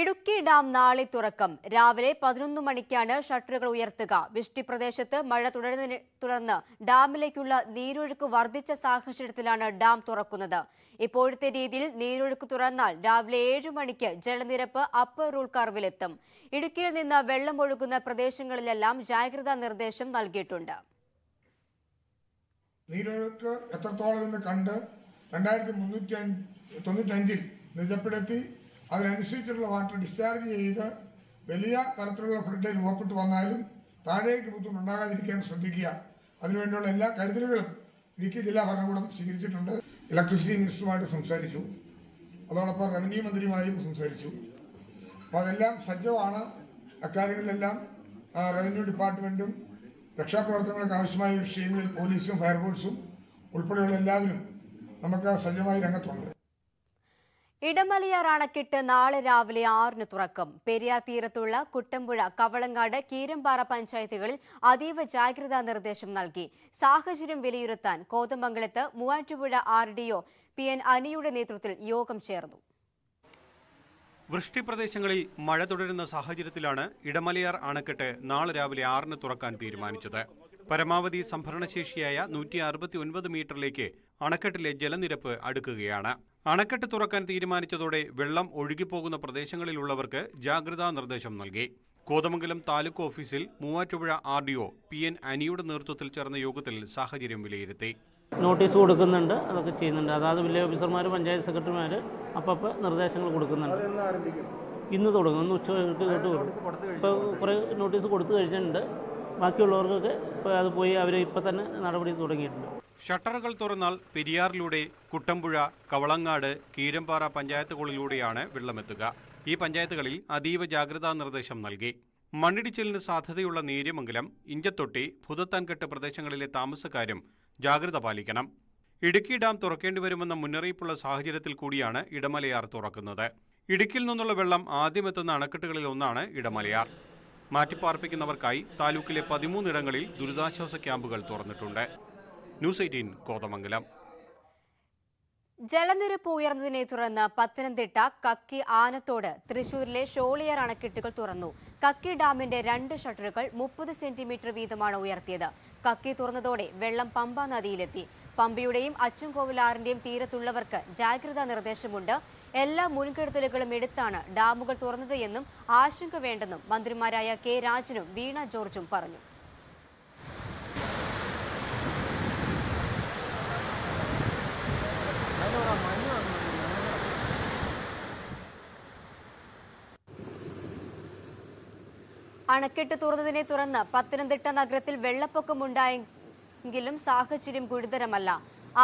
Idukki dam നാളെ തുറക്കും രാവിലെ പതിനൊന്ന് മണിക്കാണ് ഷട്ടറുകൾ ഉയർത്തുക പ്രദേശത്ത് മഴ തുടരുന്നതിനെ തുടർന്ന് ഡാമിലേക്കുള്ള നീരൊഴുക്ക് വർദ്ധിച്ച സാഹചര്യത്തിലാണ് ഡാം തുറക്കുന്നത് ഇപ്പോഴത്തെ രീതിയിൽ നീരൊഴുക്ക് തുറന്നാൽ രാവിലെ ഏഴ് മണിക്ക് ജലനിരപ്പ് അപ്പർ റൂൾ കർവിലെത്തും ഇടുക്കിയിൽ നിന്ന് വെള്ളം ഒഴുകുന്ന പ്രദേശങ്ങളിലെല്ലാം ജാഗ്രതാ നിർദ്ദേശം നൽകിയിട്ടുണ്ട് നീരൊഴുക്ക് എത്രത്തോളം എന്ന് കണ്ട് രണ്ടായിരത്തി മുന്നൂറ്റി തൊണ്ണൂറ്റഞ്ചിൽ നിജപ്പെടുത്തി അതിനനുസരിച്ചുള്ള വാട്ടർ ഡിസ്ചാർജ് ചെയ്ത് വലിയ തരത്തിലുള്ള ഫ്ലഡ് ലൈൻ ഓപ്പിട്ട് വന്നാലും താഴേക്ക് ബുദ്ധിമുട്ടുണ്ടാകാതിരിക്കാൻ ശ്രദ്ധിക്കുക അതിനുവേണ്ടിയുള്ള എല്ലാ കരുതലുകളും ഇടുക്കി ജില്ലാ ഭരണകൂടം സ്വീകരിച്ചിട്ടുണ്ട് ഇലക്ട്രിസിറ്റി മിനിസ്റ്ററുമായിട്ട് സംസാരിച്ചു അതോടൊപ്പം റവന്യൂ മന്ത്രിയുമായും സംസാരിച്ചു അപ്പോൾ അതെല്ലാം സജ്ജമാണ് അക്കാര്യങ്ങളിലെല്ലാം റവന്യൂ ഡിപ്പാർട്ട്മെൻറ്റും രക്ഷാപ്രവർത്തനങ്ങൾക്ക് ആവശ്യമായ വിഷയങ്ങളിൽ പോലീസും ഫയർഫോഴ്സും ഉൾപ്പെടെയുള്ള എല്ലാവരും നമുക്ക് സജ്ജമായി രംഗത്തുണ്ട് ഇടമലയാർ അണക്കെട്ട് നാളെ രാവിലെ ആറിന് തുറക്കും പെരിയാർ തീരത്തുള്ള കുട്ടമ്പുഴ കവളങ്ങാട് കീരമ്പാറ പഞ്ചായത്തുകളിൽ അതീവ ജാഗ്രതാ നിർദ്ദേശം നൽകി സാഹചര്യം വിലയിരുത്താൻ കോതമംഗലത്ത് Muvattupuzha R D O P N അനിയുടെ നേതൃത്വത്തിൽ യോഗം ചേർന്നു വൃഷ്ടിപ്രദേശങ്ങളിൽ മഴ തുടരുന്ന സാഹചര്യത്തിലാണ് ഇടമലയാർ അണക്കെട്ട് നാളെ രാവിലെ ആറിന് തുറക്കാൻ തീരുമാനിച്ചത് പരമാവധി സംഭരണശേഷിയായ നൂറ്റി അറുപത്തി ഒൻപത് മീറ്ററിലേക്ക് അണക്കെട്ടിലെ ജലനിരപ്പ് അടുക്കുകയാണ് അണക്കെട്ട് തുറക്കാൻ തീരുമാനിച്ചതോടെ വെള്ളം ഒഴുകിപ്പോകുന്ന പ്രദേശങ്ങളിലുള്ളവർക്ക് ജാഗ്രതാ നിർദ്ദേശം നൽകി കോതമംഗലം താലൂക്ക് ഓഫീസിൽ Muvattupuzha R D O P N അനിയുടെ നേതൃത്വത്തിൽ ചേർന്ന യോഗത്തിൽ സാഹചര്യം വിലയിരുത്തി നോട്ടീസ് കൊടുക്കുന്നുണ്ട് അതൊക്കെ ചെയ്യുന്നുണ്ട് അതായത് വില്ലേജ് ഓഫീസർമാർ പഞ്ചായത്ത് സെക്രട്ടറിമാർ അപ്പപ്പ നിർദ്ദേശങ്ങൾ കൊടുക്കുന്നുണ്ട് ഇന്ന് തുടങ്ങും ഇന്ന് ഉച്ച തൊട്ട് ഇപ്പോൾ കുറേ നോട്ടീസ് കൊടുത്തു കഴിഞ്ഞിട്ടുണ്ട് ബാക്കിയുള്ളവർക്കൊക്കെ ഇപ്പോൾ അത് പോയി അവർ ഇപ്പോൾ തന്നെ നടപടി തുടങ്ങിയിട്ടുണ്ട് ഷട്ടറുകൾ തുറന്നാൽ പെരിയാറിലൂടെ കുട്ടമ്പുഴ കവളങ്ങാട് കീരമ്പാറ പഞ്ചായത്തുകളിലൂടെയാണ് വെള്ളമെത്തുക ഈ പഞ്ചായത്തുകളിൽ അതീവ ജാഗ്രതാ നിർദ്ദേശം നൽകി മണ്ണിടിച്ചിലിന് സാധ്യതയുള്ള നേര്യമംഗലം ഇഞ്ചത്തൊട്ടി ഭൂതത്താൻകെട്ട് പ്രദേശങ്ങളിലെ താമസക്കാരും ജാഗ്രത പാലിക്കണം ഇടുക്കി ഡാം തുറക്കേണ്ടി വരുമെന്ന മുന്നറിയിപ്പുള്ള സാഹചര്യത്തിൽ കൂടിയാണ് ഇടമലയാർ തുറക്കുന്നത് ഇടുക്കിയിൽ നിന്നുള്ള വെള്ളം ആദ്യമെത്തുന്ന അണക്കെട്ടുകളിൽ ഒന്നാണ് ഇടമലയാർ മാറ്റിപ്പാർപ്പിക്കുന്നവർക്കായി താലൂക്കിലെ പതിമൂന്നിടങ്ങളിൽ ദുരിതാശ്വാസ ക്യാമ്പുകൾ തുറന്നിട്ടുണ്ട് ന്യൂസ് എയ്റ്റീൻ കോതമംഗലം ജലനിരപ്പ് ഉയർന്നതിനെ തുടർന്ന് പത്തനംതിട്ട കക്കി ആനത്തോട് തൃശൂരിലെ ഷോളിയർ അണക്കെട്ടുകൾ തുറന്നു കക്കി ഡാമിന്റെ രണ്ട് ഷട്ടറുകൾ മുപ്പത് സെന്റിമീറ്റർ വീതമാണ് ഉയർത്തിയത് കക്കി തുറന്നതോടെ വെള്ളം പമ്പ നദിയിലെത്തി പമ്പയുടെയും അച്ചുംകോവിലാറിന്റെയും തീരത്തുള്ളവർക്ക് ജാഗ്രതാ നിർദ്ദേശമുണ്ട് എല്ലാ മുൻകരുതലുകളും എടുത്താണ് ഡാമുകൾ തുറന്നത് എന്നും ആശങ്ക വേണ്ടെന്നും മന്ത്രിമാരായ കെ രാജനും വീണ ജോർജും പറഞ്ഞു അണക്കെട്ട് തുറന്നതിനെ തുടർന്ന് പത്തനംതിട്ട നഗരത്തിൽ വെള്ളപ്പൊക്കമുണ്ടായെങ്കിലും സാഹചര്യം ഗുരുതരമല്ല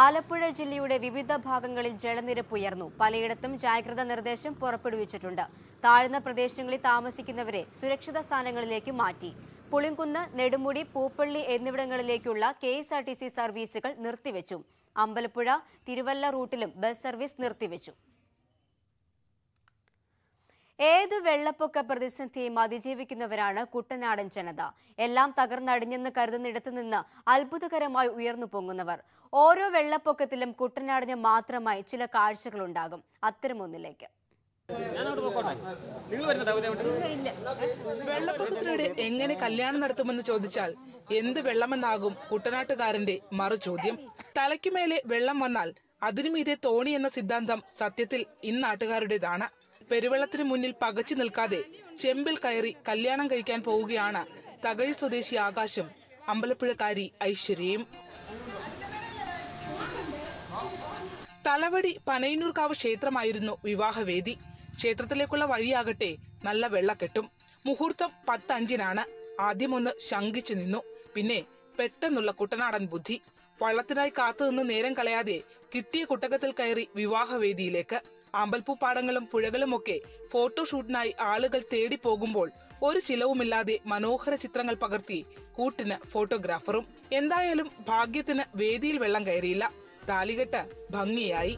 ആലപ്പുഴ ജില്ലയുടെ വിവിധ ഭാഗങ്ങളിൽ ജലനിരപ്പ് ഉയർന്നു പലയിടത്തും ജാഗ്രതാ നിർദ്ദേശം പുറപ്പെടുവിച്ചിട്ടുണ്ട് താഴ്ന്ന പ്രദേശങ്ങളിൽ താമസിക്കുന്നവരെ സുരക്ഷിത സ്ഥാനങ്ങളിലേക്ക് മാറ്റി പുളിങ്കുന്ന് നെടുമുടി പൂപ്പള്ളി എന്നിവിടങ്ങളിലേക്കുള്ള K S R T C സർവീസുകൾ നിർത്തിവെച്ചു അമ്പലപ്പുഴ തിരുവല്ല റൂട്ടിലും ബസ് സർവീസ് നിർത്തിവെച്ചു ഏത് വെള്ളപ്പൊക്ക പ്രതിസന്ധിയും അതിജീവിക്കുന്നവരാണ് കുട്ടനാടൻ ജനത എല്ലാം തകർന്നടിഞ്ഞെന്ന് കരുതുന്നിടത്തു നിന്ന് അത്ഭുതകരമായി ഉയർന്നു പൊങ്ങുന്നവർ ഓരോ വെള്ളപ്പൊക്കത്തിലും കുട്ടനാടിന് മാത്രമായി ചില കാഴ്ചകളുണ്ടാകും അത്തരമൊന്നിലേക്ക് വെള്ളപ്പൊക്കത്തിലൂടെ എങ്ങനെ കല്യാണം നടത്തുമെന്ന് ചോദിച്ചാൽ എന്ത് വെള്ളമെന്നാകും കുട്ടനാട്ടുകാരന്റെ മറു ചോദ്യം തലയ്ക്കുമേലെ വെള്ളം വന്നാൽ അതിനുമീതെ തോണി എന്ന സിദ്ധാന്തം സത്യത്തിൽ ഇന്നാട്ടുകാരുടേതാണ് പെരുവെള്ളത്തിന് മുന്നിൽ പകച്ചു നിൽക്കാതെ ചെമ്പിൽ കയറി കല്യാണം കഴിക്കാൻ പോവുകയാണ് തകഴി സ്വദേശി ആകാശം അമ്പലപ്പുഴക്കാരി ഐശ്വര്യയും തലവടി പനയന്നൂർക്കാവ് ക്ഷേത്രമായിരുന്നു വിവാഹവേദി ക്ഷേത്രത്തിലേക്കുള്ള വഴിയാകട്ടെ നല്ല വെള്ളക്കെട്ടും മുഹൂർത്തം പത്തഞ്ചിനാണ് ആദ്യമൊന്ന് ശങ്കിച്ചു നിന്നു പിന്നെ പെട്ടെന്നുള്ള കുട്ടനാടൻ ബുദ്ധി വള്ളത്തിനായി കാത്തുനിന്ന് നേരം കളയാതെ കിട്ടിയ കുട്ടകത്തിൽ കയറി വിവാഹവേദിയിലേക്ക് അമ്പൽപ്പൂപ്പാടങ്ങളും പുഴകളുമൊക്കെ ഫോട്ടോഷൂട്ടിനായി ആളുകൾ തേടി പോകുമ്പോൾ ഒരു ചിലവുമില്ലാതെ മനോഹര ചിത്രങ്ങൾ പകർത്തി കൂട്ടിന് ഫോട്ടോഗ്രാഫറും എന്തായാലും ഭാഗ്യത്തിന് വേദിയിൽ വെള്ളം കയറിയില്ല താലികെട്ട് ഭംഗിയായി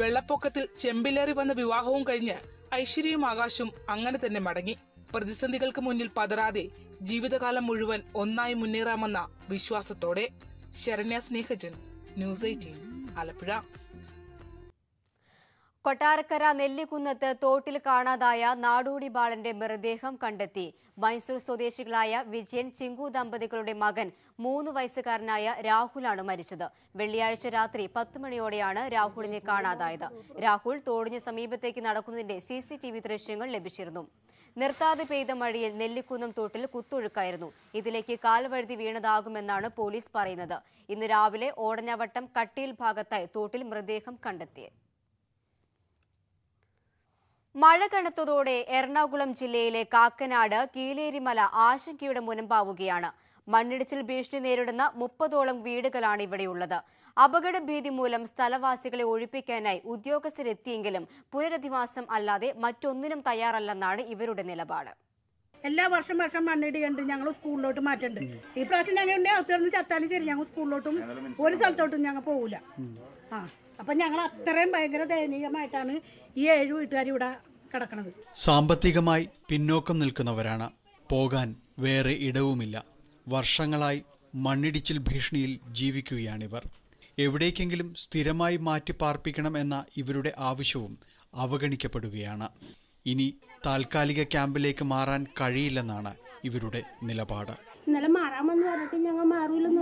വെള്ളപ്പൊക്കത്തിൽ ചെമ്പിലേറി വന്ന വിവാഹവും കഴിഞ്ഞ് ഐശ്വര്യയും ആകാശും അങ്ങനെ തന്നെ മടങ്ങി പ്രതിസന്ധികൾക്ക് മുന്നിൽ പതറാതെ ജീവിതകാലം മുഴുവൻ ഒന്നായി മുന്നേറാമെന്ന വിശ്വാസത്തോടെ ശരണ്യ സ്നേഹജൻ ന്യൂസ് എയ്റ്റീൻ ആലപ്പുഴ കൊട്ടാരക്കര നെല്ലിക്കുന്നത്ത് തോട്ടിൽ കാണാതായ നാടോടി ബാലന്റെ മൃതദേഹം കണ്ടെത്തി മൈസൂർ സ്വദേശികളായ വിജയൻ ചിങ്കു ദമ്പതികളുടെ മകൻ മൂന്ന് വയസ്സുകാരനായ രാഹുലാണ് മരിച്ചത് വെള്ളിയാഴ്ച രാത്രി പത്ത് മണിയോടെയാണ് രാഹുലിനെ കാണാതായത് രാഹുൽ തോടിന് സമീപത്തേക്ക് നടക്കുന്നതിന്റെ സിസിടിവി ദൃശ്യങ്ങൾ ലഭിച്ചിരുന്നു നിർത്താതെ പെയ്ത മഴയിൽ നെല്ലിക്കുന്നം തോട്ടിൽ കുത്തൊഴുക്കായിരുന്നു ഇതിലേക്ക് കാൽവഴുതി വീണതാകുമെന്നാണ് പോലീസ് പറയുന്നത് ഇന്ന് രാവിലെ ഓടഞ്ഞവട്ടം കട്ടിയിൽ ഭാഗത്തായി തോട്ടിൽ മൃതദേഹം കണ്ടെത്തിയത് മഴ കനത്തതോടെ എറണാകുളം ജില്ലയിലെ കാക്കനാട് കീലേരിമല ആശങ്കയുടെ മുനമ്പാവുകയാണ് മണ്ണിടിച്ചിൽ ഭീഷണി നേരിടുന്ന മുപ്പതോളം വീടുകളാണ് ഇവിടെയുള്ളത് അപകട ഭീതി മൂലം സ്ഥലവാസികളെ ഒഴിപ്പിക്കാനായി ഉദ്യോഗസ്ഥരെത്തിയെങ്കിലും പുനരധിവാസം അല്ലാതെ മറ്റൊന്നിനും തയ്യാറല്ലെന്നാണ് ഇവരുടെ നിലപാട് എല്ലാ വർഷം വർഷം മണ്ണിടിയുണ്ട് ഞങ്ങൾ സ്കൂളിലോട്ട് മാറ്റണ്ട് ഈ പ്രാവശ്യം ഞങ്ങൾ അകത്ത് ചത്താലും ശരി ഞങ്ങൾ സ്കൂളിലോട്ടും ഒരു സ്ഥലത്തോട്ടും ഞങ്ങൾ പോവില്ല ആ അപ്പൊ ഞങ്ങൾ അത്രയും ഭയങ്കര ദയനീയമായിട്ടാണ് ഈ ഏഴ് വീട്ടുകാർ ഇവിടെ കിടക്കുന്നത് സാമ്പത്തികമായി പിന്നോക്കം നിൽക്കുന്നവരാണ് പോകാൻ വേറെ ഇടവുമില്ല വർഷങ്ങളായി മണ്ണിടിച്ചിൽ ഭീഷണിയിൽ ജീവിക്കുകയാണിവർ എവിടേക്കെങ്കിലും സ്ഥിരമായി മാറ്റി പാർപ്പിക്കണം എന്ന ഇവരുടെ ആവശ്യവും അവഗണിക്കപ്പെടുകയാണ് ഇനി താൽക്കാലിക ക്യാമ്പിലേക്ക് മാറാൻ കഴിയില്ലെന്നാണ് ഇവരുടെ നിലപാട് ഇന്നലെ മാറാമെന്ന് പറഞ്ഞിട്ട് ഞങ്ങൾ മാറൂലെന്ന്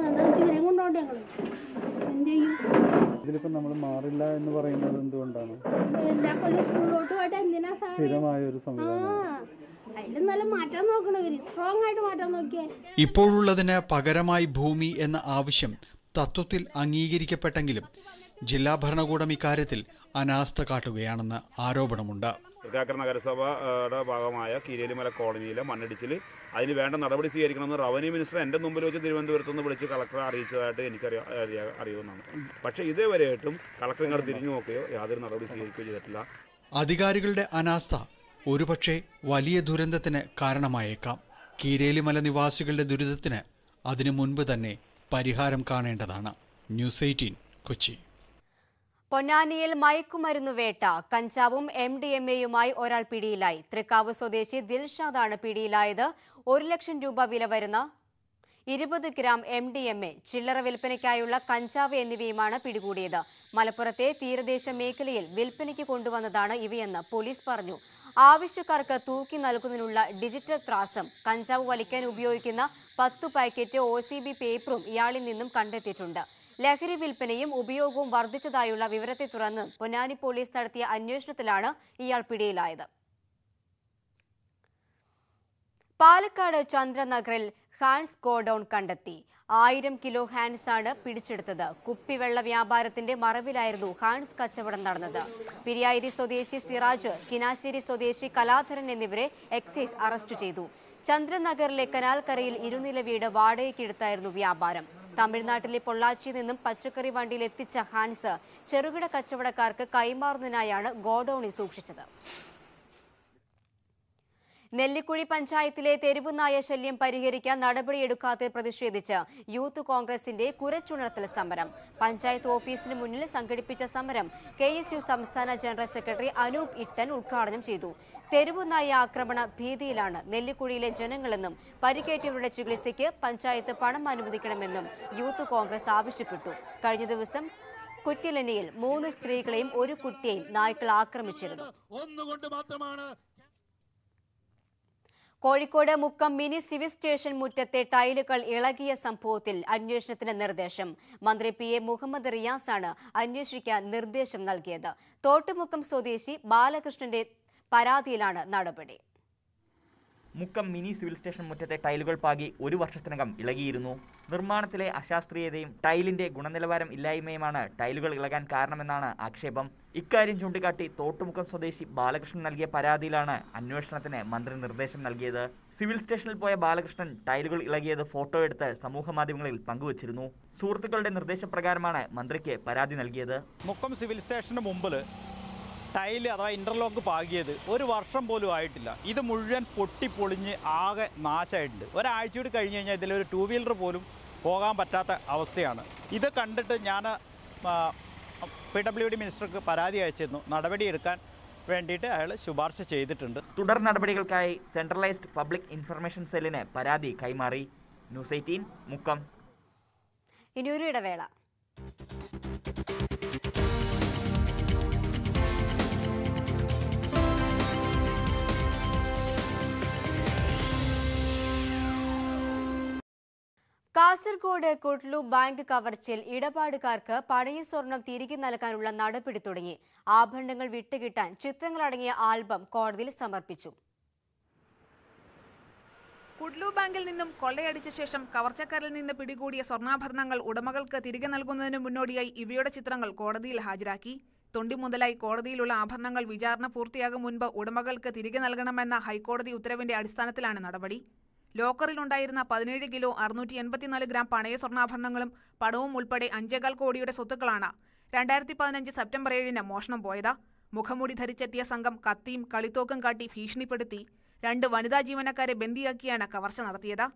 നമ്മൾ മാറില്ല എന്ന് പറയുന്നത് എന്തുകൊണ്ടാണ് ഒരു സംവിധാനം ഇപ്പോഴുള്ളതിന് പകരമായി ഭൂമി എന്ന ആവശ്യം തത്വത്തിൽ അംഗീകരിക്കപ്പെട്ടെങ്കിലും ജില്ലാ ഭരണകൂടം ഇക്കാര്യത്തിൽ അനാസ്ഥ കാട്ടുകയാണെന്ന് ആരോപണമുണ്ട് തൃക്കാക്കര നഗരസഭയുടെ ഭാഗമായ കീരേലിമല കോളനിയിലെ മണ്ണിടിച്ചിൽ അതിന് വേണ്ട നടപടി സ്വീകരിക്കണമെന്ന് റവന്യൂ മിനിസ്റ്റർ എൻ്റെ മുമ്പിൽ വെച്ച് തിരുവനന്തപുരത്ത് നിന്ന് വിളിച്ച് കളക്ടറെ അറിയിച്ചതായിട്ട് എനിക്കറിയാ അറിയുന്നതാണ് പക്ഷേ ഇതേവരെയായിട്ടും കളക്ടർ ഇങ്ങനെ തിരിഞ്ഞു നോക്കുകയോ യാതൊരു നടപടി സ്വീകരിക്കുകയോ ചെയ്തിട്ടില്ല അധികാരികളുടെ അനാസ്ഥ ഒരുപക്ഷെ വലിയ ദുരന്തത്തിന് കാരണമായേക്കാം കീരേലിമല നിവാസികളുടെ ദുരിതത്തിന് അതിനു മുൻപ് തന്നെ പരിഹാരം കാണേണ്ടതാണ് ന്യൂസ് എയ്റ്റീൻ കൊച്ചി പൊന്നാനിയിൽ മയക്കുമരുന്നു വേട്ട കഞ്ചാവും എം ഡി എം എയുമായി ഒരാൾ പിടിയിലായി തൃക്കാവ് സ്വദേശി ദിൽഷാദാണ് പിടിയിലായത് ഒരു ലക്ഷം രൂപ വില വരുന്ന ഇരുപത് gram M D M A ചില്ലറ വിൽപ്പനയ്ക്കായുള്ള കഞ്ചാവ് എന്നിവയുമാണ് പിടികൂടിയത് മലപ്പുറത്തെ തീരദേശ മേഖലയിൽ വിൽപ്പനയ്ക്ക് കൊണ്ടുവന്നതാണ് ഇവയെന്ന് പോലീസ് പറഞ്ഞു ആവശ്യക്കാർക്ക് തൂക്കി നൽകുന്നതിനുള്ള ഡിജിറ്റൽ ത്രാസം കഞ്ചാവ് വലിക്കാൻ ഉപയോഗിക്കുന്ന പത്തു പാക്കറ്റ് ഒ പേപ്പറും ഇയാളിൽ നിന്നും കണ്ടെത്തിയിട്ടുണ്ട് ലഹരി വിൽപ്പനയും ഉപയോഗവും വർദ്ധിച്ചതായുള്ള വിവരത്തെ തുടർന്ന് പൊന്നാനി പോലീസ് നടത്തിയ അന്വേഷണത്തിലാണ് ഇയാൾ പിടിയിലായത് പാലക്കാട് ചന്ദ്രനഗറിൽ ഹാൻഡ്സ് ഗോഡൌൺ കണ്ടെത്തി ആയിരം കിലോ ഹാൻഡ്സ് ആണ് പിടിച്ചെടുത്തത് കുപ്പിവെള്ള വ്യാപാരത്തിന്റെ മറവിലായിരുന്നു ഹാൻഡ്സ് കച്ചവടം നടന്നത് പിരിയായിരി സ്വദേശി സിറാജ് കിനാശ്ശേരി സ്വദേശി കലാധരൻ എന്നിവരെ എക്സൈസ് അറസ്റ്റ് ചെയ്തു ചന്ദ്രനഗറിലെ കനാൽക്കരയിൽ ഇരുനില വീട് വാടകയ്ക്കെടുത്തായിരുന്നു വ്യാപാരം തമിഴ്നാട്ടിലെ പൊള്ളാച്ചിയിൽ നിന്നും പച്ചക്കറി വണ്ടിയിൽ എത്തിച്ച ഹാൻസ് ചെറുകിട കച്ചവടക്കാർക്ക് കൈമാറുന്നതിനായാണ് ഗോഡൌണിൽ സൂക്ഷിച്ചത് നെല്ലിക്കുഴി പഞ്ചായത്തിലെ തെരുവുനായ ശല്യം പരിഹരിക്കാൻ നടപടിയെടുക്കാതെ പ്രതിഷേധിച്ച് യൂത്ത് കോൺഗ്രസിന്റെ കുരച്ചുണർത്തൽ സമരം പഞ്ചായത്ത് ഓഫീസിന് മുന്നിൽ സംഘടിപ്പിച്ച സമരം കെ സംസ്ഥാന ജനറൽ സെക്രട്ടറി അനൂപ് ഇട്ടൻ ഉദ്ഘാടനം ചെയ്തു തെരുവുനായ ആക്രമണ ഭീതിയിലാണ് നെല്ലിക്കുഴിയിലെ ജനങ്ങളെന്നും പരിക്കേറ്റവരുടെ ചികിത്സയ്ക്ക് പഞ്ചായത്ത് പണം അനുവദിക്കണമെന്നും യൂത്ത് കോൺഗ്രസ് ആവശ്യപ്പെട്ടു കഴിഞ്ഞ ദിവസം കുറ്റിലനിയിൽ മൂന്ന് സ്ത്രീകളെയും ഒരു കുട്ടിയെയും നായ്ക്കൾ ആക്രമിച്ചിരുന്നു ഒന്നുകൊണ്ട് മാത്രമാണ് Kozhikode Mukkam mini civil station മുറ്റത്തെ ടൈലുകൾ ഇളകിയ സംഭവത്തിൽ അന്വേഷണത്തിന് നിർദ്ദേശം മന്ത്രി പി എ മുഹമ്മദ് റിയാസാണ് അന്വേഷിക്കാൻ നിർദ്ദേശം നൽകിയത് തോട്ടുമുക്കം സ്വദേശി ബാലകൃഷ്ണന്റെ പരാതിയിലാണ് നടപടി മുക്കം മിനി സിവിൽ സ്റ്റേഷൻ മുറ്റത്തെ ടൈലുകൾ പാകി ഒരു വർഷത്തിനകം ഇളകിയിരുന്നു നിർമ്മാണത്തിലെ അശാസ്ത്രീയതയും ടൈലിന്റെ ഗുണനിലവാരം ഇല്ലായ്മയുമാണ് ടൈലുകൾ ഇളകാൻ കാരണമെന്നാണ് ആക്ഷേപം ഇക്കാര്യം ചൂണ്ടിക്കാട്ടി തോട്ടുമുക്കം സ്വദേശി ബാലകൃഷ്ണൻ നൽകിയ പരാതിയിലാണ് അന്വേഷണത്തിന് മന്ത്രി നിർദ്ദേശം നൽകിയത് സിവിൽ സ്റ്റേഷനിൽ പോയ ബാലകൃഷ്ണൻ ടൈലുകൾ ഇളകിയത് ഫോട്ടോ എടുത്ത് സമൂഹമാധ്യമങ്ങളിൽ പങ്കുവച്ചിരുന്നു സുഹൃത്തുക്കളുടെ നിർദ്ദേശപ്രകാരമാണ് മന്ത്രിക്ക് പരാതി നൽകിയത് മുക്കം സിവിൽ സ്റ്റേഷന് മുമ്പിൽ ടൈല് അഥവാ ഇൻ്റർലോക്ക് പാകിയത് ഒരു വർഷം പോലും ആയിട്ടില്ല ഇത് മുഴുവൻ പൊട്ടിപ്പൊളിഞ്ഞ് ആകെ നാശമായിട്ടുണ്ട് ഒരാഴ്ച കൂടി കഴിഞ്ഞ് കഴിഞ്ഞാൽ ഇതിലൊരു ടൂ വീലർ പോലും പോകാൻ പറ്റാത്ത അവസ്ഥയാണ് ഇത് കണ്ടിട്ട് ഞാൻ പി ഡബ്ല്യു ഡി മിനിസ്റ്റർക്ക് പരാതി അയച്ചിരുന്നു നടപടിയെടുക്കാൻ വേണ്ടിയിട്ട് അയാൾ ശുപാർശ ചെയ്തിട്ടുണ്ട് തുടർ നടപടികൾക്കായി സെൻട്രലൈസ്ഡ് പബ്ലിക് ഇൻഫർമേഷൻ സെല്ലിന് പരാതി കൈമാറി ന്യൂസ് എയ്റ്റീൻ മുക്കം ഇനിയൊരു ഇടവേള കാസർഗോഡ് കൊട്ലു ബാങ്ക് കവർച്ചിൽ ഇടപാടുകാർക്ക് പഴയ സ്വർണം തിരികെ നൽകാനുള്ള നടപടി തുടങ്ങി ആഭരണങ്ങൾ വിട്ടുകിട്ടാൻ ചിത്രങ്ങളടങ്ങിയ ആൽബം കോടതിയിൽ സമർപ്പിച്ചു കുഡ്ലു ബാങ്കിൽ നിന്നും കൊള്ളയടിച്ച ശേഷം കവർച്ചക്കാരിൽ നിന്ന് പിടികൂടിയ സ്വർണ്ണാഭരണങ്ങൾ ഉടമകൾക്ക് തിരികെ നൽകുന്നതിന് മുന്നോടിയായി ഇവയുടെ ചിത്രങ്ങൾ കോടതിയിൽ ഹാജരാക്കി തൊണ്ടി മുതലായി കോടതിയിലുള്ള ആഭരണങ്ങൾ വിചാരണ പൂർത്തിയാകും മുൻപ് ഉടമകൾക്ക് തിരികെ നൽകണമെന്ന ഹൈക്കോടതി ഉത്തരവിന്റെ അടിസ്ഥാനത്തിലാണ് നടപടി ലോക്കറിലുണ്ടായിരുന്ന പതിനേഴ് കിലോ അറുന്നൂറ്റി എൺപത്തിനാല് ഗ്രാം പണയ സ്വർണ്ണാഭരണങ്ങളും പണവും ഉൾപ്പെടെ അഞ്ചേകാൽ കോടിയുടെ സ്വത്തുക്കളാണ് രണ്ടായിരത്തി പതിനഞ്ച് സെപ്റ്റംബർ ഏഴിന് മോഷണം പോയത് മുഖമൂടി ധരിച്ചെത്തിയ സംഘം കത്തിയും കളിത്തോക്കും കാട്ടി ഭീഷണിപ്പെടുത്തി രണ്ട് വനിതാ ജീവനക്കാരെ ബന്ദിയാക്കിയാണ് കവർച്ച നടത്തിയത്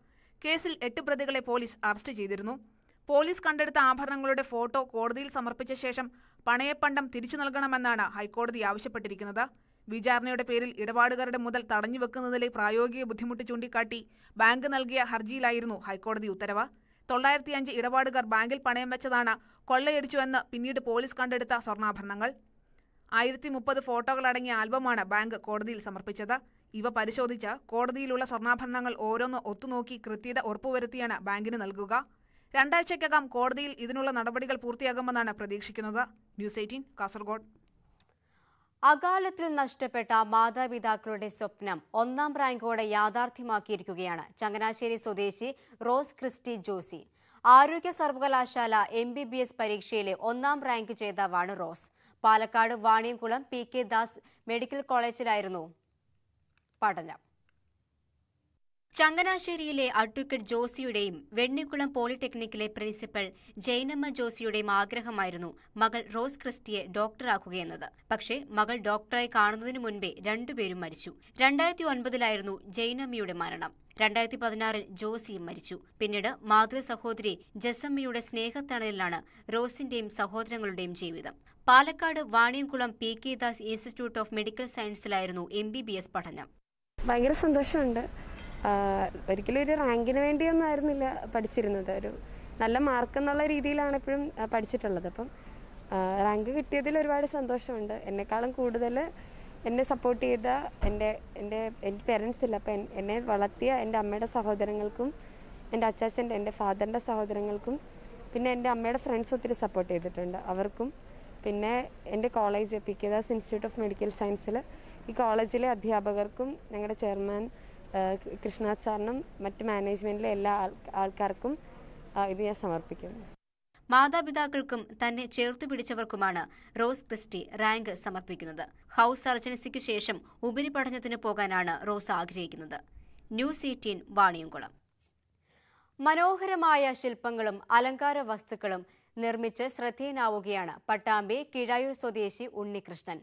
കേസിൽ എട്ട് പ്രതികളെ പോലീസ് അറസ്റ്റ് ചെയ്തിരുന്നു പോലീസ് കണ്ടെടുത്ത ആഭരണങ്ങളുടെ ഫോട്ടോ കോടതിയിൽ സമർപ്പിച്ച ശേഷം പണയപ്പണ്ടം തിരിച്ചു നൽകണമെന്നാണ് ഹൈക്കോടതി ആവശ്യപ്പെട്ടിരിക്കുന്നത് വിചാരണയുടെ പേരിൽ ഇടപാടുകാരുടെ മുതൽ തടഞ്ഞുവെക്കുന്നതിലെ പ്രായോഗിക ബുദ്ധിമുട്ട് ചൂണ്ടിക്കാട്ടി ബാങ്ക് നൽകിയ ഹർജിയിലായിരുന്നു ഹൈക്കോടതി ഉത്തരവ് തൊള്ളായിരത്തിയഞ്ച് ഇടപാടുകാർ ബാങ്കിൽ പണയം വെച്ചതാണ് കൊള്ളയടിച്ചുവെന്ന് പിന്നീട് പോലീസ് കണ്ടെടുത്ത സ്വർണ്ണാഭരണങ്ങൾ ആയിരത്തി മുപ്പത് ഫോട്ടോകളടങ്ങിയ ആൽബമാണ് ബാങ്ക് കോടതിയിൽ സമർപ്പിച്ചത് ഇവ പരിശോധിച്ച് കോടതിയിലുള്ള സ്വർണ്ണാഭരണങ്ങൾ ഓരോന്ന് ഒത്തുനോക്കി കൃത്യത ഉറപ്പുവരുത്തിയാണ് ബാങ്കിന് നൽകുക രണ്ടാഴ്ചയ്ക്കകം കോടതിയിൽ ഇതിനുള്ള നടപടികൾ പൂർത്തിയാകുമെന്നാണ് പ്രതീക്ഷിക്കുന്നത് ന്യൂസ് എയ്റ്റീൻ കാസർഗോഡ് അകാലത്തിൽ നഷ്ടപ്പെട്ട മാതാപിതാക്കളുടെ സ്വപ്നം ഒന്നാം റാങ്കോടെ യാഥാർത്ഥ്യമാക്കിയിരിക്കുകയാണ് ചങ്ങനാശ്ശേരി സ്വദേശി റോസ് ക്രിസ്റ്റി ജോസി ആരോഗ്യ സർവകലാശാല എം ബി ബി എസ് പരീക്ഷയിലെ ഒന്നാം റാങ്ക് ജേതാവാണ് Rose Palakkad Vaniyamkulam P K Das medical കോളേജിലായിരുന്നു പഠനം ചങ്ങനാശ്ശേരിയിലെ അഡ്വക്കേറ്റ് ജോസിയുടെയും വെണ്ണിക്കുളം പോളിടെക്നിക്കിലെ പ്രിൻസിപ്പൽ ജൈനമ്മ ജോസിയുടെയും ആഗ്രഹമായിരുന്നു മകൾ റോസ് ക്രിസ്റ്റിയെ ഡോക്ടറാക്കുകയെന്നത് പക്ഷേ മകൾ ഡോക്ടറായി കാണുന്നതിനു മുൻപേ രണ്ടുപേരും മരിച്ചു രണ്ടായിരത്തി ഒൻപതിലായിരുന്നു ജൈനമ്മയുടെ മരണം രണ്ടായിരത്തി പതിനാറിൽ ജോസിയും മരിച്ചു പിന്നീട് മാതൃ സഹോദരി ജസമ്മയുടെ സ്നേഹത്തണലിലാണ് റോസിന്റെയും സഹോദരങ്ങളുടെയും ജീവിതം Palakkad Vaniyamkulam P K Das institute of medical സയൻസിലായിരുന്നു എം ബി ബി എസ് പഠനം ഭയങ്കര സന്തോഷമുണ്ട് ഒരിക്കലും ഒരു റാങ്കിന് വേണ്ടിയൊന്നും ആയിരുന്നില്ല പഠിച്ചിരുന്നത് ഒരു നല്ല മാർക്ക് എന്നുള്ള രീതിയിലാണ് എപ്പോഴും പഠിച്ചിട്ടുള്ളത് അപ്പം റാങ്ക് കിട്ടിയതിൽ ഒരുപാട് സന്തോഷമുണ്ട് എന്നെക്കാളും കൂടുതൽ എന്നെ സപ്പോർട്ട് ചെയ്ത എൻ്റെ എൻ്റെ എനിക്ക് പേരൻസ് ഇല്ല അപ്പം എന്നെ വളർത്തിയ എൻ്റെ അമ്മയുടെ സഹോദരങ്ങൾക്കും എൻ്റെ അച്ചാച്ചൻ്റെ എൻ്റെ ഫാദറിൻ്റെ സഹോദരങ്ങൾക്കും പിന്നെ എൻ്റെ അമ്മയുടെ ഫ്രണ്ട്സ് ഒത്തിരി സപ്പോർട്ട് ചെയ്തിട്ടുണ്ട് അവർക്കും പിന്നെ എൻ്റെ college P K Das institute of medical സയൻസിൽ ഈ കോളേജിലെ അധ്യാപകർക്കും ഞങ്ങളുടെ ചെയർമാൻ കൃഷ്ണാചാരണം മറ്റ് മാനേജ്മെന്റിലെ എല്ലാ ആൾക്കാർക്കും ഇത് ഞാൻ സമർപ്പിക്കുന്നു മാതാപിതാക്കൾക്കും തന്നെ ചേർത്തു പിടിച്ചവർക്കുമാണ് റോസ് ക്രിസ്റ്റി റാങ്ക് സമർപ്പിക്കുന്നത് ഹൗസ് സർജൻസിക്ക് ശേഷം ഉപരിപഠനത്തിന് പോകാനാണ് റോസ് ആഗ്രഹിക്കുന്നത് ന്യൂസ് എയ്റ്റീൻ വാണിയംകുളം മനോഹരമായ ശില്പങ്ങളും അലങ്കാര വസ്തുക്കളും നിർമ്മിച്ച് ശ്രദ്ധേയനാവുകയാണ് പട്ടാമ്പി കിഴായൂർ സ്വദേശി ഉണ്ണികൃഷ്ണൻ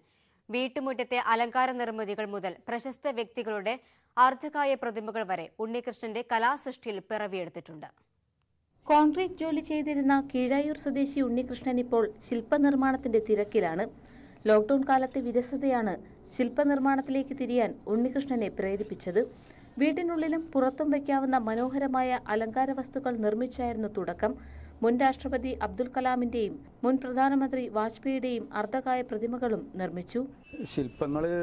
വീട്ടുമുറ്റത്തെ അലങ്കാര നിർമ്മിതികൾ മുതൽ പ്രശസ്ത വ്യക്തികളുടെ അർദ്ധകായ പ്രതിമകൾ വരെ ഉണ്ണികൃഷ്ണന്റെ കലാസൃഷ്ടിയിൽ പിറവിയെടുത്തിട്ടുണ്ട് കോൺക്രീറ്റ് ജോലി ചെയ്തിരുന്ന കീഴായൂർ സ്വദേശി ഉണ്ണികൃഷ്ണൻ ഇപ്പോൾ ശില്പനിർമ്മാണത്തിന്റെ തിരക്കിലാണ് ലോക്ക്ഡൌൺ കാലത്തെ വിരസതയാണ് ശില്പനിർമ്മാണത്തിലേക്ക് തിരിയാൻ ഉണ്ണികൃഷ്ണനെ പ്രേരിപ്പിച്ചത് വീട്ടിനുള്ളിലും പുറത്തും വയ്ക്കാവുന്ന മനോഹരമായ അലങ്കാര വസ്തുക്കൾ നിർമ്മിച്ചായിരുന്നു തുടക്കം മുൻ രാഷ്ട്രപതി അബ്ദുൽ കലാമിന്റെയും മുൻ പ്രധാനമന്ത്രി വാജ്പേയിയുടെയും അർദ്ധകായ പ്രതിമകളും നിർമ്മിച്ചു ശില്പങ്ങള്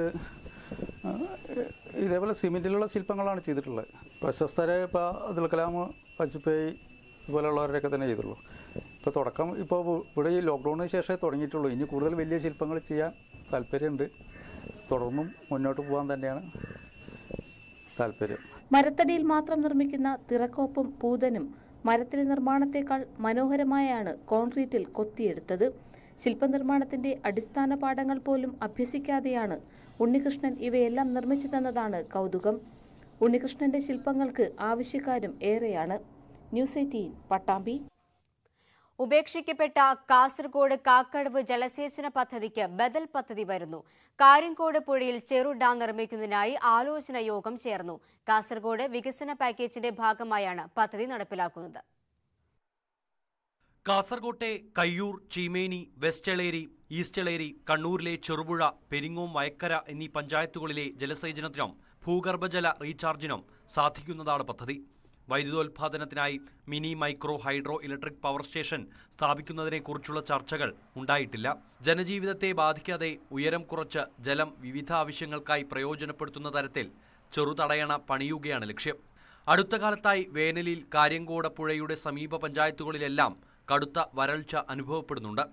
ഇതേപോലെ സിമെൻറ്റിലുള്ള ശില്പങ്ങളാണ് ചെയ്തിട്ടുള്ളത് പ്രശസ്തരെ ഇപ്പോൾ അബ്ദുൽ കലാം വാജ്പേയി ഇതുപോലുള്ളവരുടെയൊക്കെ തന്നെ ചെയ്തുള്ളൂ ഇപ്പോൾ തുടക്കം ഇപ്പോൾ ഇവിടെ ഈ ലോക്ക്ഡൗണിന് ശേഷമേ തുടങ്ങിയിട്ടുള്ളൂ ഇനി കൂടുതൽ വലിയ ശില്പങ്ങൾ ചെയ്യാൻ താല്പര്യമുണ്ട് തുടർന്നും മുന്നോട്ട് പോകാൻ തന്നെയാണ് താല്പര്യം മരത്തടിയിൽ മാത്രം നിർമ്മിക്കുന്ന തിറക്കോപ്പും പൂതനും മരത്തിലെ നിർമ്മാണത്തേക്കാൾ മനോഹരമായാണ് കോൺക്രീറ്റിൽ കൊത്തിയെടുത്തത് ശില്പനിർമ്മാണത്തിന്റെ അടിസ്ഥാന പാഠങ്ങൾ പോലും അഭ്യസിക്കാതെയാണ് ഉണ്ണികൃഷ്ണൻ ഇവയെല്ലാം നിർമ്മിച്ചു തന്നതാണ് കൗതുകം ഉണ്ണികൃഷ്ണന്റെ ശില്പങ്ങൾക്ക് ആവശ്യക്കാരും ഏറെയാണ് ന്യൂസ് എയ്റ്റീൻ പട്ടാമ്പി ഉപേക്ഷിക്കപ്പെട്ട കാസർഗോഡ് കാക്കടവ് ജലസേചന പദ്ധതിക്ക് ബദൽ പദ്ധതി വരുന്നു കാര്യംകോട് പുഴയിൽ ചെറു ഡാം നിർമ്മിക്കുന്നതിനായി ആലോചന യോഗം ചേർന്നു കാസർഗോഡ് വികസന പാക്കേജിന്റെ ഭാഗമായാണ് പദ്ധതി നടപ്പിലാക്കുന്നത് കാസർകോട്ടെ കയ്യൂർ ചീമേനി വെസ്റ്റളേരി ഈസ്റ്റളേരി കണ്ണൂരിലെ ചെറുപുഴ പെരിങ്ങോം വയക്കര എന്നീ പഞ്ചായത്തുകളിലെ ജലസേചനത്തിനും ഭൂഗർഭജല റീചാർജിനും സാധിക്കുന്നതാണ് പദ്ധതി വൈദ്യുതോൽപാദനത്തിനായി mini micro hydro electric power station സ്ഥാപിക്കുന്നതിനെക്കുറിച്ചുള്ള ചർച്ചകൾ ഉണ്ടായിട്ടില്ല ജനജീവിതത്തെ ബാധിക്കാതെ ഉയരം കുറച്ച് ജലം വിവിധ ആവശ്യങ്ങൾക്കായി പ്രയോജനപ്പെടുത്തുന്ന തരത്തിൽ ചെറുതടയണ പണിയുകയാണ് ലക്ഷ്യം അടുത്ത കാലത്തായി വേനലിൽ കാര്യങ്കോട പുഴയുടെ സമീപ പഞ്ചായത്തുകളിലെല്ലാം കടുത്ത വരൾച്ച അനുഭവപ്പെടുന്നുണ്ട്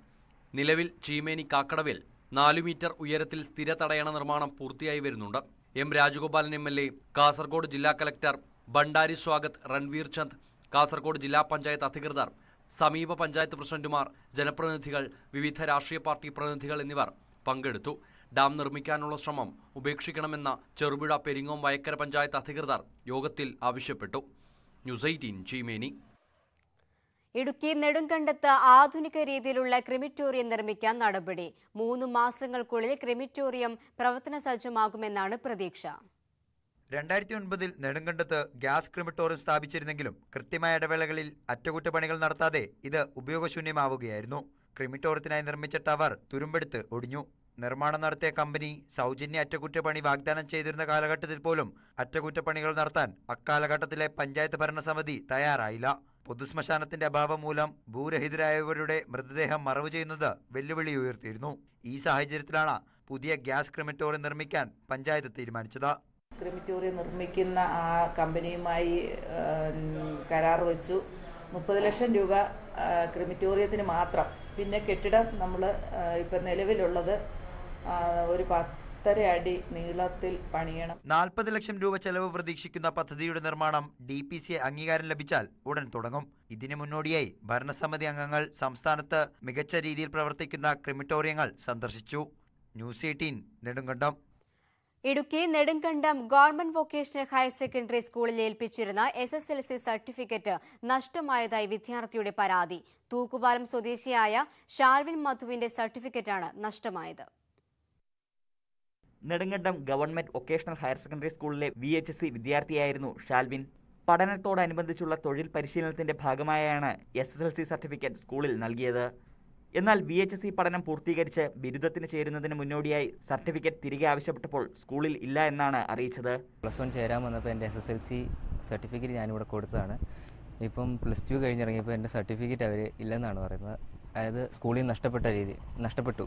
നിലവിൽ ചീമേനി കാക്കടവിൽ നാലു മീറ്റർ ഉയരത്തിൽ സ്ഥിര തടയണ നിർമ്മാണം പൂർത്തിയായി വരുന്നുണ്ട് M Rajagopalan M L A Kasaragod ജില്ലാ കലക്ടർ ഭണ്ഡാരി സ്വാഗത് രൺവീർ ചന്ദ് കാസർഗോഡ് ജില്ലാ പഞ്ചായത്ത് അധികൃതർ സമീപ പഞ്ചായത്ത് പ്രസിഡന്റുമാർ ജനപ്രതിനിധികൾ വിവിധ രാഷ്ട്രീയ പാർട്ടി പ്രതിനിധികൾ എന്നിവർ പങ്കെടുത്തു ഡാം നിർമ്മിക്കാനുള്ള ശ്രമം ഉപേക്ഷിക്കണമെന്ന ചെറുപുഴ പെരിങ്ങോം വയക്കര പഞ്ചായത്ത് അധികൃതർ യോഗത്തിൽ ആവശ്യപ്പെട്ടു ന്യൂസ് എയ്റ്റീൻ ചീമേനി ഇടുക്കി നെടുങ്കണ്ടത്ത് ആധുനിക രീതിയിലുള്ള ക്രിമിറ്റോറിയം നിർമ്മിക്കാൻ നടപടി മൂന്ന് മാസങ്ങൾക്കുള്ളിൽ ക്രിമിറ്റോറിയം പ്രവർത്തന സജ്ജമാകുമെന്നാണ് പ്രതീക്ഷ രണ്ടായിരത്തി ഒൻപതിൽ നെടുങ്കണ്ടത്ത് ഗ്യാസ് ക്രിമിറ്റോറിയം സ്ഥാപിച്ചിരുന്നെങ്കിലും കൃത്യമായ ഇടവേളകളിൽ അറ്റകുറ്റപ്പണികൾ നടത്താതെ ഇത് ഉപയോഗശൂന്യമാവുകയായിരുന്നു ക്രിമിറ്റോറിയത്തിനായി നിർമ്മിച്ച ടവർ തുരുമ്പെടുത്ത് ഒടിഞ്ഞു നിർമ്മാണം നടത്തിയ കമ്പനി സൗജന്യ അറ്റകുറ്റപ്പണി വാഗ്ദാനം ചെയ്തിരുന്ന കാലഘട്ടത്തിൽ പോലും അറ്റകുറ്റപ്പണികൾ നടത്താൻ അക്കാലഘട്ടത്തിലെ പഞ്ചായത്ത് ഭരണസമിതി തയ്യാറായില്ല പൊതുശ്മശാനത്തിന്റെ അഭാവം മൂലം ഭൂരഹിതരായവരുടെ മൃതദേഹം മറവ് ചെയ്യുന്നത് വെല്ലുവിളി ഉയർത്തിയിരുന്നു ഈ സാഹചര്യത്തിലാണ് പുതിയ ഗ്യാസ് ക്രിമിറ്റോറിയം നിർമ്മിക്കാൻ പഞ്ചായത്ത് തീരുമാനിച്ചത് ക്രിമിറ്റോറിയം നിർമ്മിക്കുന്ന ആ കമ്പനിയുമായി കരാർ വെച്ചു മുപ്പത് ലക്ഷം രൂപ ക്രിമിറ്റോറിയത്തിന് മാത്രം പിന്നെ കെട്ടിടം നമ്മൾ ഇപ്പം നിലവിലുള്ളത് ഒരു പത്ത് പത്തര അടി നീളത്തിൽ പണിയണം നാൽപ്പത് ലക്ഷം രൂപ ചെലവ് പ്രതീക്ഷിക്കുന്ന പദ്ധതിയുടെ നിർമ്മാണം ഡി പി സി അംഗീകാരം ലഭിച്ചാൽ ഉടൻ തുടങ്ങും ഇതിനു മുന്നോടിയായി ഭരണസമിതി അംഗങ്ങൾ സംസ്ഥാനത്ത് മികച്ച രീതിയിൽ പ്രവർത്തിക്കുന്ന ക്രിമിറ്റോറിയങ്ങൾ സന്ദർശിച്ചു news eighteen Nedumkandam Idukki Nedumkandam government vocational higher secondary സ്കൂളിൽ ഏൽപ്പിച്ചിരുന്ന S S L C certificate നഷ്ടമായതായി വിദ്യാർത്ഥിയുടെ പരാതി തൂക്കുപാലം സ്വദേശിയായ ഷാർവിൻ മധുവിന്റെ സർട്ടിഫിക്കറ്റാണ് നഷ്ടമായത് Nedumkandam government vocational higher secondary സ്കൂളിലെ വി എച്ച് സി വിദ്യാർത്ഥിയായിരുന്നു ഷാൽവിൻ പഠനത്തോടനുബന്ധിച്ചുള്ള തൊഴിൽ പരിശീലനത്തിന്റെ ഭാഗമായാണ് S S L C certificate സ്കൂളിൽ നൽകിയത് എന്നാൽ വി എച്ച് സി പഠനം പൂർത്തീകരിച്ച് ബിരുദത്തിന് ചേരുന്നതിന് മുന്നോടിയായി സർട്ടിഫിക്കറ്റ് തിരികെ ആവശ്യപ്പെട്ടപ്പോൾ സ്കൂളിൽ ഇല്ല എന്നാണ് അറിയിച്ചത് പ്ലസ് വൺ ചേരാൻ വന്നപ്പോൾ എൻ്റെ S S L C certificate ഞാനിവിടെ കൊടുത്തതാണ് ഇപ്പം പ്ലസ് ടു കഴിഞ്ഞിറങ്ങിയപ്പോൾ എൻ്റെ സർട്ടിഫിക്കറ്റ് അവർ ഇല്ലെന്നാണ് പറയുന്നത് അതായത് സ്കൂളിൽ നഷ്ടപ്പെട്ട രീതി നഷ്ടപ്പെട്ടു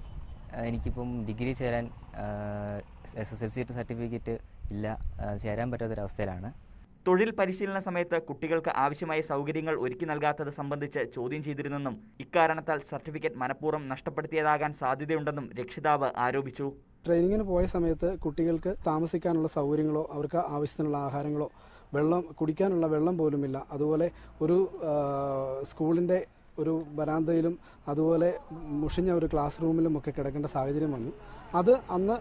എനിക്കിപ്പം ഡിഗ്രി ചേരാൻ S S L C certificate ഇല്ല ചേരാൻ പറ്റാത്തൊരവസ്ഥയിലാണ് തൊഴിൽ പരിശീലന സമയത്ത് കുട്ടികൾക്ക് ആവശ്യമായ സൗകര്യങ്ങൾ ഒരുക്കി നൽകാത്തത് സംബന്ധിച്ച് ചോദ്യം ചെയ്തിരുന്നെന്നും ഇക്കാരണത്താൽ സർട്ടിഫിക്കറ്റ് മനഃപൂർവ്വം നഷ്ടപ്പെടുത്തിയതാകാൻ സാധ്യതയുണ്ടെന്നും രക്ഷിതാവ് ആരോപിച്ചു ട്രെയിനിങ്ങിന് പോയ സമയത്ത് കുട്ടികൾക്ക് താമസിക്കാനുള്ള സൗകര്യങ്ങളോ അവർക്ക് ആവശ്യത്തിനുള്ള ആഹാരങ്ങളോ വെള്ളം കുടിക്കാനുള്ള വെള്ളം പോലുമില്ല അതുപോലെ ഒരു സ്കൂളിൻ്റെ ഒരു വരാന്തയിലും അതുപോലെ മുഷിഞ്ഞ ഒരു ക്ലാസ് റൂമിലും ഒക്കെ കിടക്കേണ്ട സാഹചര്യം വന്നു അത് അന്ന്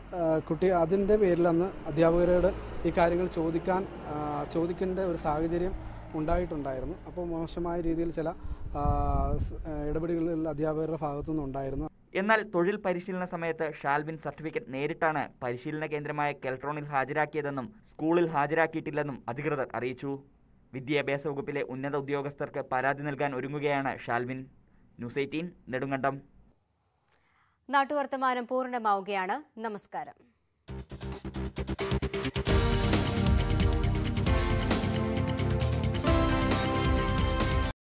കുട്ടി അതിൻ്റെ പേരിൽ അന്ന് അധ്യാപകരോട് ഈ കാര്യങ്ങൾ ചോദിക്കാൻ ചോദിക്കേണ്ട ഒരു സാഹചര്യം ഉണ്ടായിട്ടുണ്ടായിരുന്നു അപ്പോൾ മോശമായ രീതിയിൽ ചില ഇടപെടലുകളിൽ അധ്യാപകരുടെ ഭാഗത്തുനിന്ന് ഉണ്ടായിരുന്നു എന്നാൽ തൊഴിൽ പരിശീലന സമയത്ത് ഷാൽവിൻ സർട്ടിഫിക്കറ്റ് നേരിട്ടാണ് പരിശീലന കേന്ദ്രമായ കെൽട്രോണിൽ ഹാജരാക്കിയതെന്നും സ്കൂളിൽ ഹാജരാക്കിയിട്ടില്ലെന്നും അധികൃതർ അറിയിച്ചു വിദ്യാഭ്യാസ വകുപ്പിലെ ഉന്നത ഉദ്യോഗസ്ഥർക്ക് പരാതി നൽകാൻ ഒരുങ്ങുകയാണ് ഷാൽവിൻ ന്യൂസ് എയ്റ്റീൻ നെടുങ്കണ്ടം നാട്ടുവർത്തമാനം പൂർണ്ണമാവുകയാണ് നമസ്കാരം